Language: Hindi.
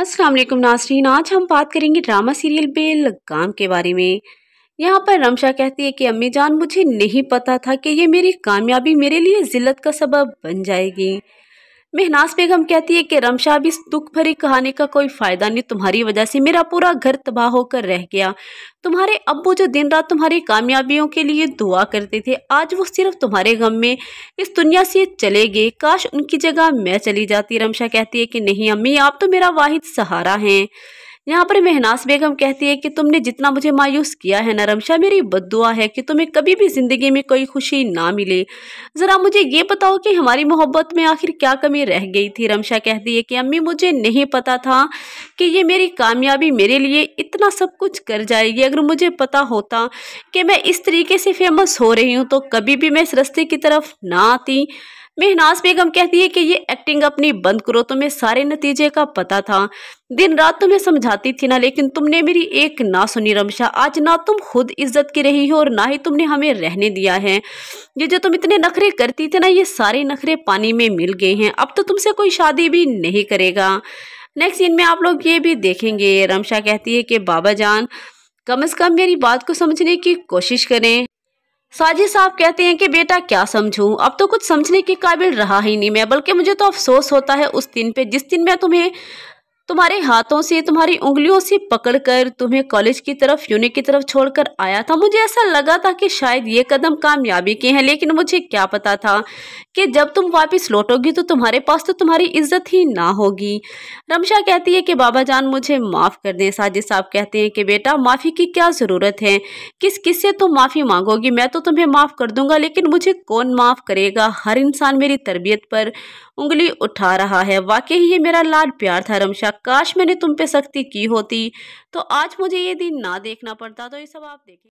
असलम नासरीन आज हम बात करेंगे ड्रामा सीरियल बेलगाम के बारे में यहाँ पर रमशा कहती है कि अम्मी जान मुझे नहीं पता था कि ये मेरी कामयाबी मेरे लिए ज़िल्लत का सबब बन जाएगी मेहनाज बेगम कहती है कि रमशा अब इस दुख भरी कहानी का कोई फ़ायदा नहीं तुम्हारी वजह से मेरा पूरा घर तबाह होकर रह गया तुम्हारे अब्बू जो दिन रात तुम्हारी कामयाबियों के लिए दुआ करते थे आज वो सिर्फ तुम्हारे गम में इस दुनिया से चले गए काश उनकी जगह मैं चली जाती रमशा कहती है कि नहीं अम्मी आप तो मेरा वाहिद सहारा हैं यहाँ पर मेहनास बेगम कहती है कि तुमने जितना मुझे मायूस किया है ना रमशा मेरी बदुआ है कि तुम्हें कभी भी ज़िंदगी में कोई खुशी ना मिले ज़रा मुझे ये बताओ कि हमारी मोहब्बत में आखिर क्या कमी रह गई थी रमशा कहती है कि अम्मी मुझे नहीं पता था कि ये मेरी कामयाबी मेरे लिए इतना सब कुछ कर जाएगी अगर मुझे पता होता कि मैं इस तरीके से फेमस हो रही हूँ तो कभी भी मैं इस रस्ते की तरफ ना आती मेहनाज बेगम कहती है कि ये एक्टिंग अपनी बंद करो तुम्हें सारे नतीजे का पता था दिन रात तुम्हें समझाती थी ना लेकिन तुमने मेरी एक ना सुनी रमशा आज ना तुम खुद इज्जत की रही हो और ना ही तुमने हमें रहने दिया है ये जो तुम इतने नखरे करती थी ना ये सारे नखरे पानी में मिल गए हैं अब तो तुमसे कोई शादी भी नहीं करेगा नेक्स्ट सीन में आप लोग ये भी देखेंगे रमशा कहती है कि बाबा जान कम अज़ कम मेरी बात को समझने की कोशिश करें साजिद साहब कहते हैं कि बेटा क्या समझूं अब तो कुछ समझने के काबिल रहा ही नहीं मैं बल्कि मुझे तो अफसोस होता है उस दिन पे जिस दिन मैं तुम्हें तुम्हारे हाथों से तुम्हारी उंगलियों से पकड़कर तुम्हें कॉलेज की तरफ यूनिट की तरफ छोड़कर आया था मुझे ऐसा लगा था कि शायद ये कदम कामयाबी के हैं लेकिन मुझे क्या पता था कि जब तुम वापस लौटोगी तो तुम्हारे पास तो तुम्हारी इज्जत ही ना होगी रमशा कहती है कि बाबा जान मुझे माफ़ कर दें साजिद साहब कहते हैं कि बेटा माफ़ी की क्या ज़रूरत है किस किस से तुम माफ़ी मांगोगी मैं तो तुम्हें माफ़ कर दूंगा लेकिन मुझे कौन माफ़ करेगा हर इंसान मेरी तरबियत पर उंगली उठा रहा है वाकई ये मेरा लाड प्यार था रमशा काश मैंने तुम पे सख्ती की होती तो आज मुझे ये दिन ना देखना पड़ता तो ये सब आप देखें